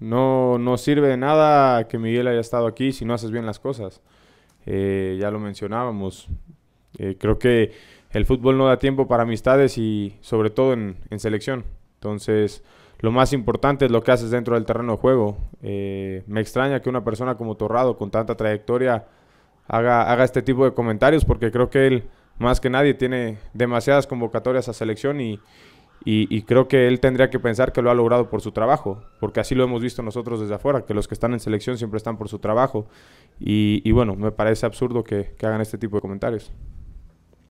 No, sirve de nada que Miguel haya estado aquí si no haces bien las cosas. Eh, ya lo mencionábamos. Eh, creo que el fútbol no da tiempo para amistades y sobre todo en, selección. Entonces, lo más importante es lo que haces dentro del terreno de juego. Eh, me extraña que una persona como Torrado, con tanta trayectoria, haga este tipo de comentarios porque creo que él, más que nadie, tiene demasiadas convocatorias a selección y, y, creo que él tendría que pensar que lo ha logrado por su trabajo, porque así lo hemos visto nosotros desde afuera, que los que están en selección siempre están por su trabajo. Y, bueno, me parece absurdo que hagan este tipo de comentarios.